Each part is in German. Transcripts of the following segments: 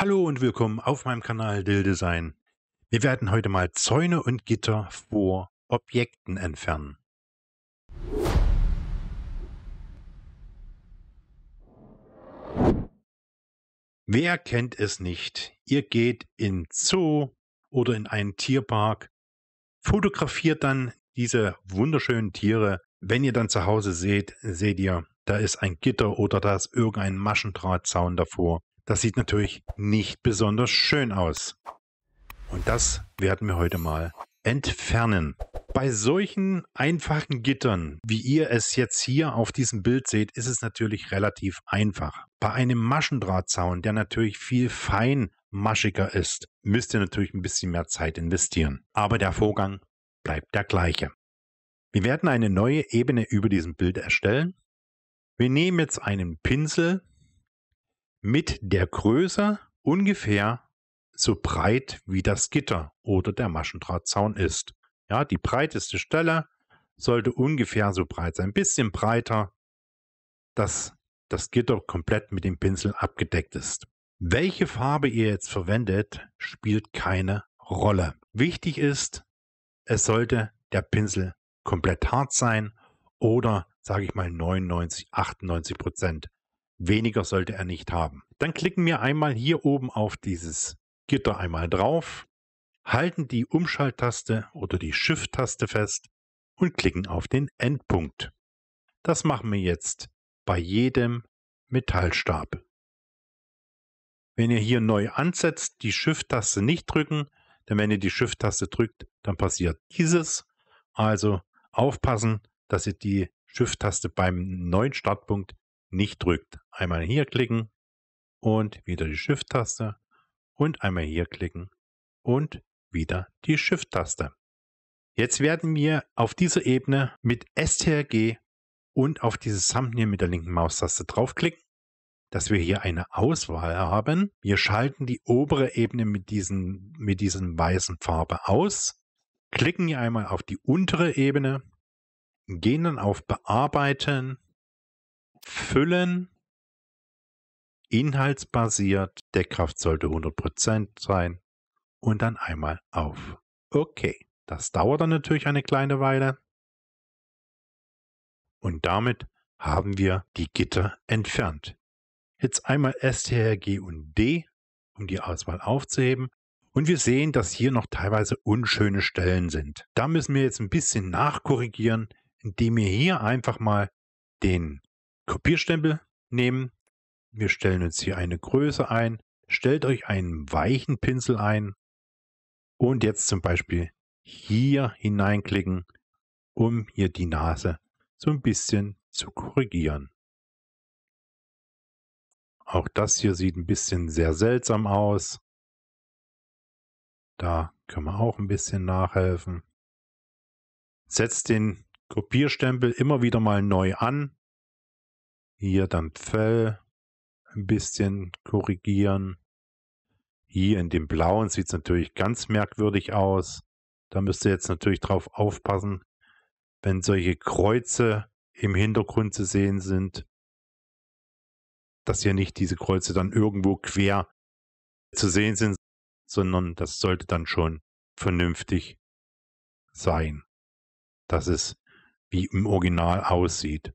Hallo und willkommen auf meinem Kanal Dill Design. Wir werden heute mal Zäune und Gitter vor Objekten entfernen. Wer kennt es nicht? Ihr geht in Zoo oder in einen Tierpark, fotografiert dann diese wunderschönen Tiere. Wenn ihr dann zu Hause seht, seht ihr, da ist ein Gitter oder da ist irgendein Maschendrahtzaun davor. Das sieht natürlich nicht besonders schön aus. Und das werden wir heute mal entfernen. Bei solchen einfachen Gittern, wie ihr es jetzt hier auf diesem Bild seht, ist es natürlich relativ einfach. Bei einem Maschendrahtzaun, der natürlich viel feinmaschiger ist, müsst ihr natürlich ein bisschen mehr Zeit investieren. Aber der Vorgang bleibt der gleiche. Wir werden eine neue Ebene über diesem Bild erstellen. Wir nehmen jetzt einen Pinsel mit der Größe ungefähr so breit wie das Gitter oder der Maschendrahtzaun ist. Ja, die breiteste Stelle sollte ungefähr so breit sein, ein bisschen breiter, dass das Gitter komplett mit dem Pinsel abgedeckt ist. Welche Farbe ihr jetzt verwendet, spielt keine Rolle. Wichtig ist, es sollte der Pinsel komplett hart sein oder sage ich mal 99, 98 Prozent. Weniger sollte er nicht haben. Dann klicken wir einmal hier oben auf dieses Gitter einmal drauf, halten die Umschalttaste oder die Shift-Taste fest und klicken auf den Endpunkt. Das machen wir jetzt bei jedem Metallstab. Wenn ihr hier neu ansetzt, die Shift-Taste nicht drücken, denn wenn ihr die Shift-Taste drückt, dann passiert dieses. Also aufpassen, dass ihr die Shift-Taste beim neuen Startpunkt nicht drückt. Einmal hier klicken und wieder die Shift-Taste und einmal hier klicken und wieder die Shift-Taste. Jetzt werden wir auf dieser Ebene mit STRG und auf dieses Thumbnail mit der linken Maustaste draufklicken, dass wir hier eine Auswahl haben. Wir schalten die obere Ebene mit, diesen, mit diesen weißen Farbe aus, klicken hier einmal auf die untere Ebene, gehen dann auf Bearbeiten füllen. Inhaltsbasiert, Deckkraft sollte 100% sein und dann einmal auf. Okay, das dauert dann natürlich eine kleine Weile. Und damit haben wir die Gitter entfernt. Jetzt einmal STRG und D, um die Auswahl aufzuheben. Und wir sehen, dass hier noch teilweise unschöne Stellen sind. Da müssen wir jetzt ein bisschen nachkorrigieren, indem wir hier einfach mal den Kopierstempel nehmen. Wir stellen uns hier eine Größe ein. Stellt euch einen weichen Pinsel ein und jetzt zum Beispiel hier hineinklicken, um hier die Nase so ein bisschen zu korrigieren. Auch das hier sieht ein bisschen sehr seltsam aus. Da können wir auch ein bisschen nachhelfen. Setzt den Kopierstempel immer wieder mal neu an hier dann Fell ein bisschen korrigieren. Hier in dem blauen sieht es natürlich ganz merkwürdig aus. Da müsst ihr jetzt natürlich drauf aufpassen, wenn solche Kreuze im Hintergrund zu sehen sind, dass hier nicht diese Kreuze dann irgendwo quer zu sehen sind, sondern das sollte dann schon vernünftig sein, dass es wie im Original aussieht.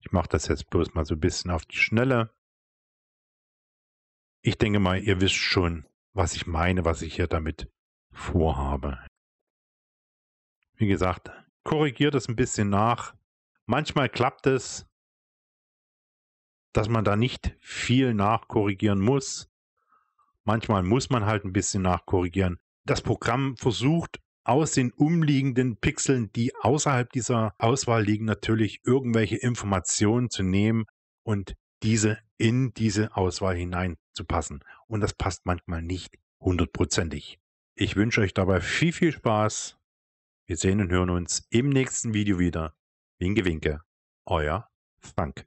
Ich mache das jetzt bloß mal so ein bisschen auf die Schnelle. Ich denke mal, ihr wisst schon, was ich meine, was ich hier damit vorhabe. Wie gesagt, korrigiert es ein bisschen nach. Manchmal klappt es, dass man da nicht viel nachkorrigieren muss. Manchmal muss man halt ein bisschen nachkorrigieren. Das Programm versucht aus den umliegenden Pixeln, die außerhalb dieser Auswahl liegen, natürlich irgendwelche Informationen zu nehmen und diese in diese Auswahl hineinzupassen. Und das passt manchmal nicht hundertprozentig. Ich wünsche euch dabei viel, viel Spaß. Wir sehen und hören uns im nächsten Video wieder. Winke, winke. Euer Frank.